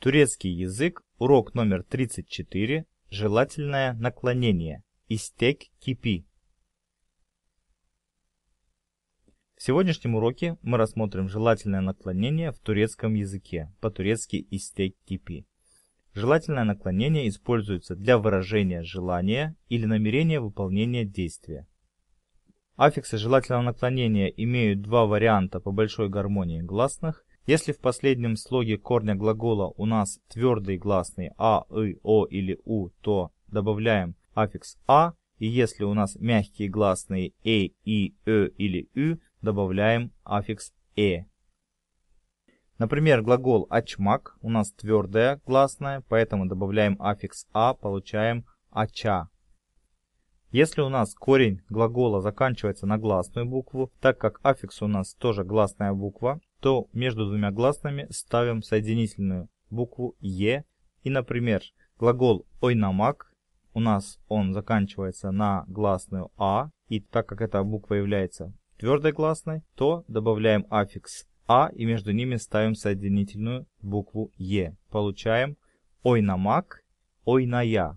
Турецкий язык, урок номер 34, желательное наклонение, истек кипи. В сегодняшнем уроке мы рассмотрим желательное наклонение в турецком языке, по-турецки истек кипи. Желательное наклонение используется для выражения желания или намерения выполнения действия. Аффиксы желательного наклонения имеют два варианта по большой гармонии гласных если в последнем слоге корня глагола у нас твердый гласный а, и, о или у, то добавляем аффикс а, и если у нас мягкие гласные э, и, э или ю, добавляем аффикс э. Например, глагол «очмак» у нас твердая гласная, поэтому добавляем аффикс «а», получаем «ача». Если у нас корень глагола заканчивается на гласную букву, так как аффикс у нас тоже гласная буква, то между двумя гласными ставим соединительную букву «е». И, например, глагол «ойнамак» у нас он заканчивается на гласную «а». И так как эта буква является твердой гласной, то добавляем аффикс «а» и между ними ставим соединительную букву «е». Получаем «ойнамак», «ойная».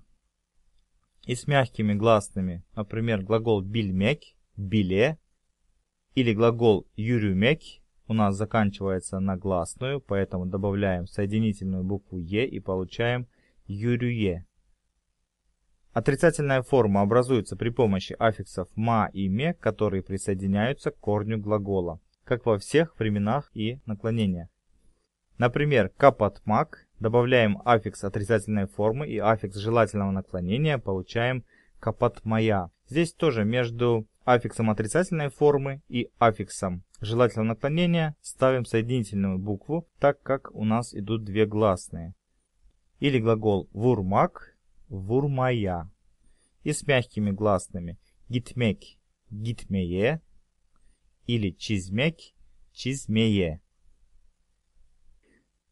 И с мягкими гласными, например, глагол «бильмек», «биле» или глагол «юрюмек», у нас заканчивается на гласную, поэтому добавляем соединительную букву «е» и получаем «юрюе». Отрицательная форма образуется при помощи аффиксов «ма» и «ме», которые присоединяются к корню глагола, как во всех временах и наклонениях. Например, «капатмак» добавляем аффикс отрицательной формы и аффикс желательного наклонения, получаем «капатмак». Капат капатмая. Здесь тоже между аффиксом отрицательной формы и аффиксом желательного наклонения ставим соединительную букву, так как у нас идут две гласные. Или глагол вурмак, вурмая. И с мягкими гласными гитмек, гитмее или чизмек, чизмее.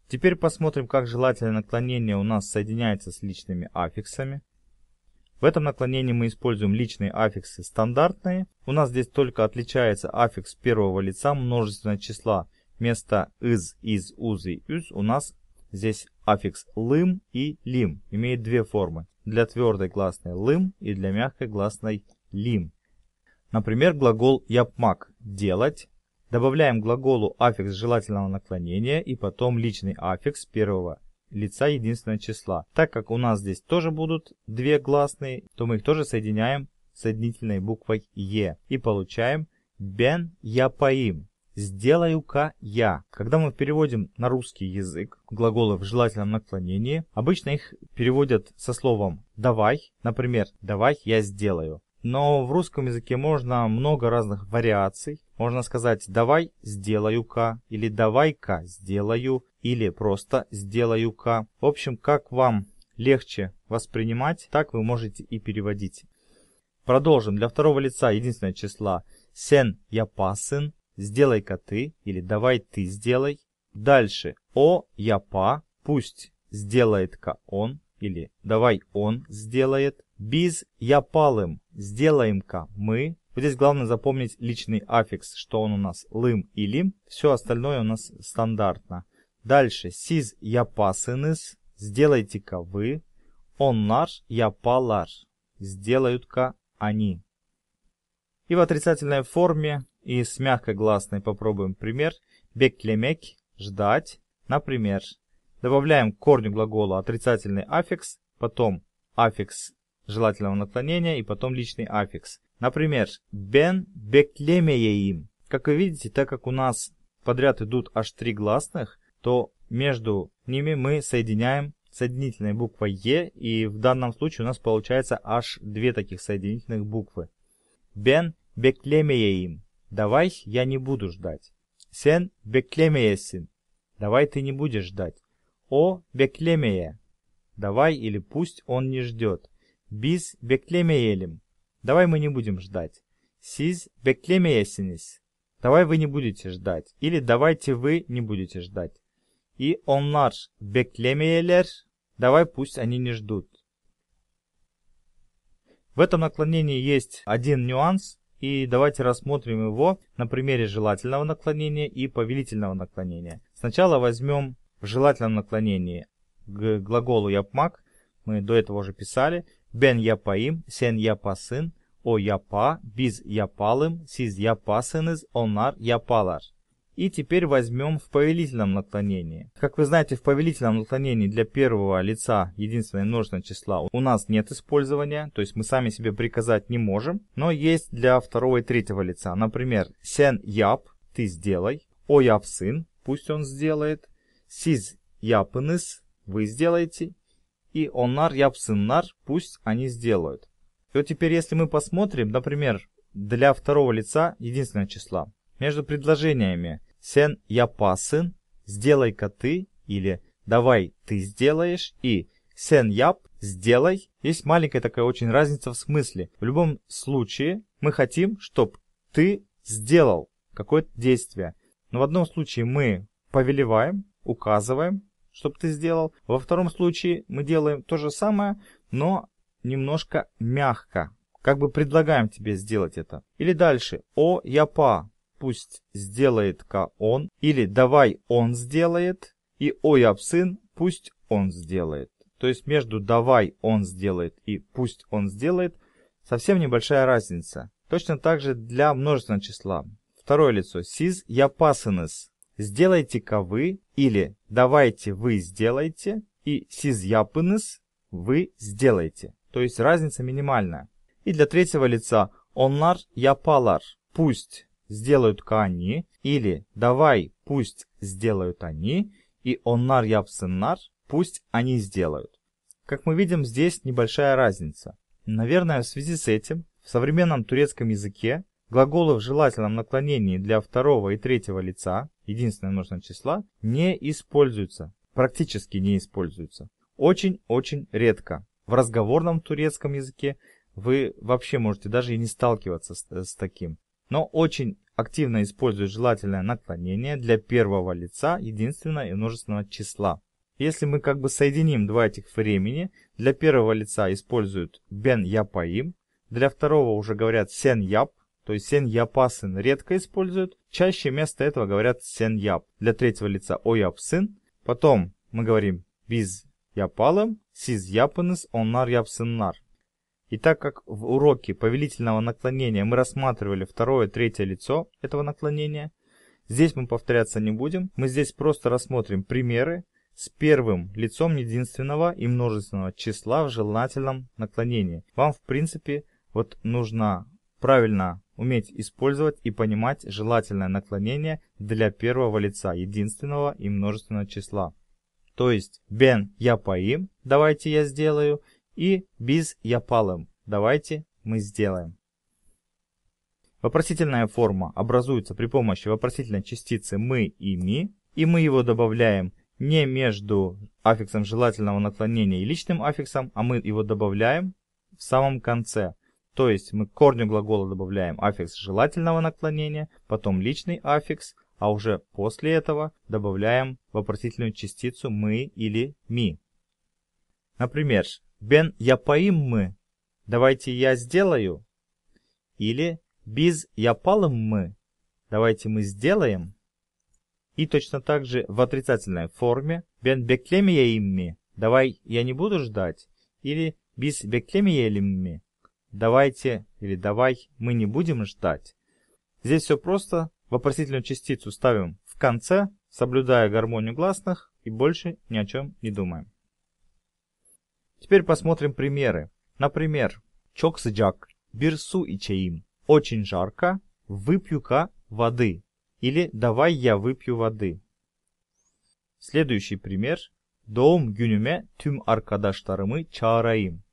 Теперь посмотрим, как желательное наклонение у нас соединяется с личными аффиксами. В этом наклонении мы используем личные аффиксы стандартные. У нас здесь только отличается аффикс первого лица множественного числа. Вместо «из», «из», «уз» и «üs» у нас здесь аффикс «лым» и «лим». Имеет две формы. Для твердой гласной «лым» и для мягкой гласной «лим». Например, глагол «япмак» – «делать». Добавляем глаголу аффикс желательного наклонения и потом личный аффикс первого лица единственного числа. Так как у нас здесь тоже будут две гласные, то мы их тоже соединяем соединительной буквой Е и получаем «бен я поим». «Сделаю-ка я». Когда мы переводим на русский язык глаголы в желательном наклонении, обычно их переводят со словом «давай», например «давай я сделаю». Но в русском языке можно много разных вариаций, можно сказать «давай сделаю-ка» или «давай-ка сделаю» или просто «сделаю-ка». В общем, как вам легче воспринимать, так вы можете и переводить. Продолжим. Для второго лица единственное числа «сен я пасын», «сделай-ка ты» или «давай ты сделай». Дальше «о я па», «пусть сделает-ка он» или «давай он сделает». «Без я палым», «сделаем-ка мы», вот здесь главное запомнить личный аффикс, что он у нас лым и Все остальное у нас стандартно. Дальше. Сиз я пасыныс. Сделайте-ка вы. Он наш, я палар. Сделают-ка они. И в отрицательной форме и с мягкой гласной попробуем пример. Беклемек – ждать. Например, добавляем к корню глагола отрицательный аффикс, потом аффикс желательного наклонения и потом личный аффикс. Например, бен беклемееим. Как вы видите, так как у нас подряд идут аж три гласных, то между ними мы соединяем соединительной буквой Е, и в данном случае у нас получается аж две таких соединительных буквы. Бен беклемееим. Давай я не буду ждать. Сен беклемеесин. Давай ты не будешь ждать. О беклемее. Давай или пусть он не ждет. Biz beklemeyelim. Давай мы не будем ждать. Siz beklemeyesiniz. Давай вы не будете ждать. Или давайте вы не будете ждать. И onlar beklemeyeler. Давай пусть они не ждут. В этом наклонении есть один нюанс, и давайте рассмотрим его на примере желательного наклонения и повелительного наклонения. Сначала возьмем в желательном наклонении к глаголу «япмак», мы до этого уже писали, Ben yapayım, sen yapasın, o yapа, biz yapалым, siz yapасınız, onlar yapалар. И теперь возьмем в повелительном наклонении. Как вы знаете, в повелительном наклонении для первого лица единственное множественное числа у нас нет использования, то есть мы сами себе приказать не можем, но есть для второго и третьего лица. Например, сен яп, ты сделай, о яп сын, пусть он сделает, сиз япыныс, вы сделаете, и onlar yapsınlar, пусть они сделают. И вот теперь, если мы посмотрим, например, для второго лица единственного числа, между предложениями «сен япасын», «сделай-ка ты» или «давай ты сделаешь» и «сен яп», «сделай», есть маленькая такая очень разница в смысле. В любом случае мы хотим, чтобы ты сделал какое-то действие. Но в одном случае мы повелеваем, указываем, чтобы ты сделал. Во втором случае мы делаем то же самое, но немножко мягко. Как бы предлагаем тебе сделать это. Или дальше. О, я па. Пусть сделает-ка он. Или давай он сделает. И о, я сын. Пусть он сделает. То есть между давай он сделает и пусть он сделает совсем небольшая разница. Точно так же для множественного числа. Второе лицо. Сиз я пасынес сделайте-ка вы или давайте вы сделайте и сиз вы сделаете. То есть разница минимальная. И для третьего лица онлар япалар пусть сделают-ка они или давай пусть сделают они и онлар япсыннар пусть они сделают. Как мы видим, здесь небольшая разница. Наверное, в связи с этим в современном турецком языке Глаголы в желательном наклонении для второго и третьего лица, единственное нужное числа, не используются, практически не используются. Очень-очень редко. В разговорном турецком языке вы вообще можете даже и не сталкиваться с, э, с таким. Но очень активно используют желательное наклонение для первого лица единственного и множественного числа. Если мы как бы соединим два этих времени, для первого лица используют бен я для второго уже говорят сен яп то есть сен-япа-сын редко используют, чаще вместо этого говорят сен-яп. Для третьего лица о яп сын Потом мы говорим без япалым, сиз япанес, сын нар. И так как в уроке повелительного наклонения мы рассматривали второе третье лицо этого наклонения, здесь мы повторяться не будем, мы здесь просто рассмотрим примеры с первым лицом единственного и множественного числа в желательном наклонении. Вам в принципе вот нужна Правильно, уметь использовать и понимать желательное наклонение для первого лица единственного и множественного числа. То есть «бен я поим», «давайте я сделаю», и «биз я палым», «давайте мы сделаем». Вопросительная форма образуется при помощи вопросительной частицы «мы» и «ми», и мы его добавляем не между аффиксом желательного наклонения и личным аффиксом, а мы его добавляем в самом конце. То есть мы к корню глагола добавляем аффикс желательного наклонения, потом личный аффикс, а уже после этого добавляем вопросительную частицу «мы» или «ми». Например, «бен я поим мы», «давайте я сделаю» или «без я палым мы», «давайте мы сделаем». И точно так же в отрицательной форме «бен беклеми я имми», «давай я не буду ждать» или «без беклеми я лимми», «давайте» или «давай» мы не будем ждать. Здесь все просто, вопросительную частицу ставим в конце, соблюдая гармонию гласных и больше ни о чем не думаем. Теперь посмотрим примеры. Например, «Чок «Бирсу и чаим», «Очень жарко», «Выпью-ка воды» или «Давай я выпью воды». Следующий пример. Doğum günüme tüm аркадаштарымы çağırayım.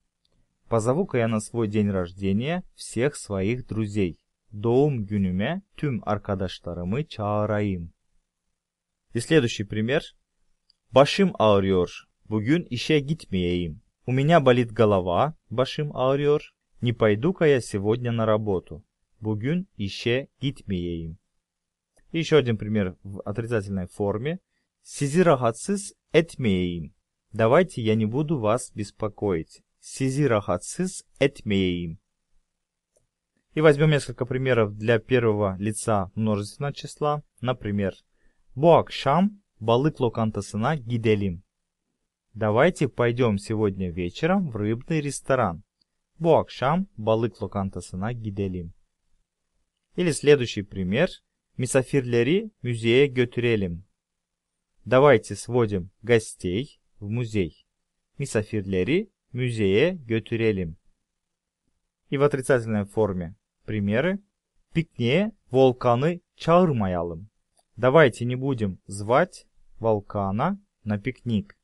Позову-ка я на свой день рождения всех своих друзей. Доум günüme tüm аркадаштарымы çağırayım. И следующий пример. Başım ağrıyor. Bugün işe gitmeyeyim. У меня болит голова. Başım ağrıyor. Не пойду-ка я сегодня на работу. Bugün işe gitmeyeyim. И еще один пример в отрицательной форме. Sizi rahatsız Давайте я не буду вас беспокоить sizi rahatsız etmeyeyim. И возьмем несколько примеров для первого лица множественного числа. Например, bu akşam balık lokantasına gidelim. Давайте пойдем сегодня вечером в рыбный ресторан. Bu akşam balık lokantasına gidelim. Или следующий пример. Misafirleri müzeye götürelim. Давайте сводим гостей в музей. Misafirleri музее, götürelim. И в отрицательной форме. Примеры. пикне волканы çağırmayalım. Давайте не будем звать волкана на пикник.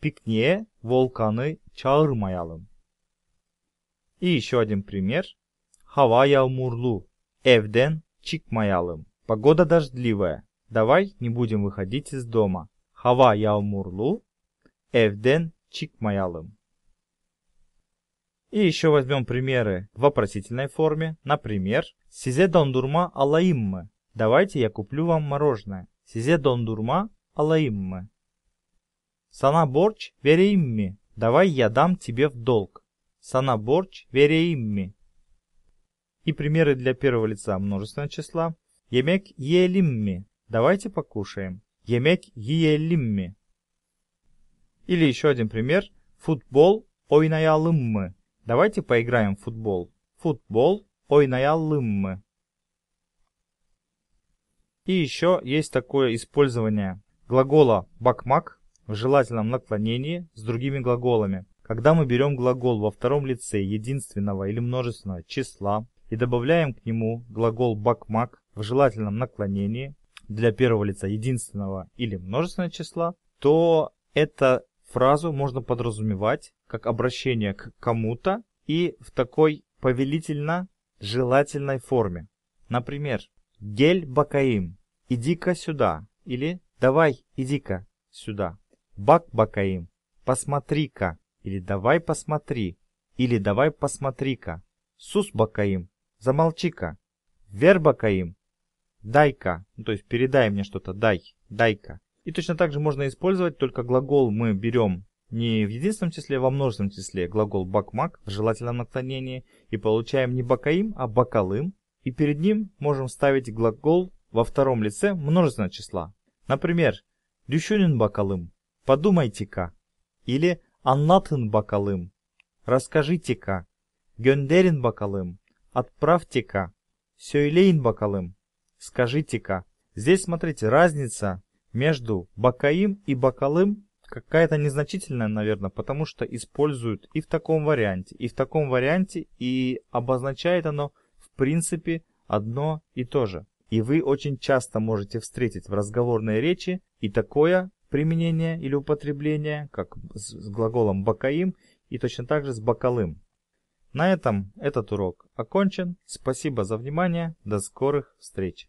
Пикне волканы çağırmayalım. И еще один пример. Hava yağmurlu. Evden çıkmayalım. Погода дождливая. Давай не будем выходить из дома. Hava yağmurlu. Evden çıkmayalım. И еще возьмем примеры в вопросительной форме. Например, «Сизе дондурма алаиммы». Давайте я куплю вам мороженое. «Сизе дондурма алаиммы». «Сана борч вереимми». Давай я дам тебе в долг. «Сана борч вереимми». И примеры для первого лица множественного числа. «Емек елимми». Давайте покушаем. «Емек елимми». Или еще один пример. «Футбол ойнаялыммы». Давайте поиграем в футбол. Футбол ойнаялыммы. И еще есть такое использование глагола бакмак в желательном наклонении с другими глаголами. Когда мы берем глагол во втором лице единственного или множественного числа и добавляем к нему глагол бакмак в желательном наклонении для первого лица единственного или множественного числа, то это фразу можно подразумевать как обращение к кому-то и в такой повелительно желательной форме. Например, «Гель Бакаим, иди-ка сюда» или «Давай, иди-ка сюда». «Бак Бакаим, посмотри-ка» или «Давай посмотри» или «Давай посмотри-ка». «Сус Бакаим, замолчи-ка». «Вер Бакаим, дай-ка», ну, то есть передай мне что-то, дай, дай-ка. И точно так же можно использовать, только глагол мы берем не в единственном числе, а во множественном числе. Глагол бакмак в желательном наклонении. И получаем не бакаим, а бакалым. И перед ним можем ставить глагол во втором лице множественного числа. Например, Дюшюнин бакалым, подумайте-ка. Или Аннатын бакалым, расскажите-ка. Гендерин бакалым, отправьте-ка. Сёйлейн бакалым, скажите-ка. Здесь, смотрите, разница между Бакаим и Бакалым какая-то незначительная, наверное, потому что используют и в таком варианте, и в таком варианте, и обозначает оно, в принципе, одно и то же. И вы очень часто можете встретить в разговорной речи и такое применение или употребление, как с глаголом «бакаим» и точно так же с «бакалым». На этом этот урок окончен. Спасибо за внимание. До скорых встреч.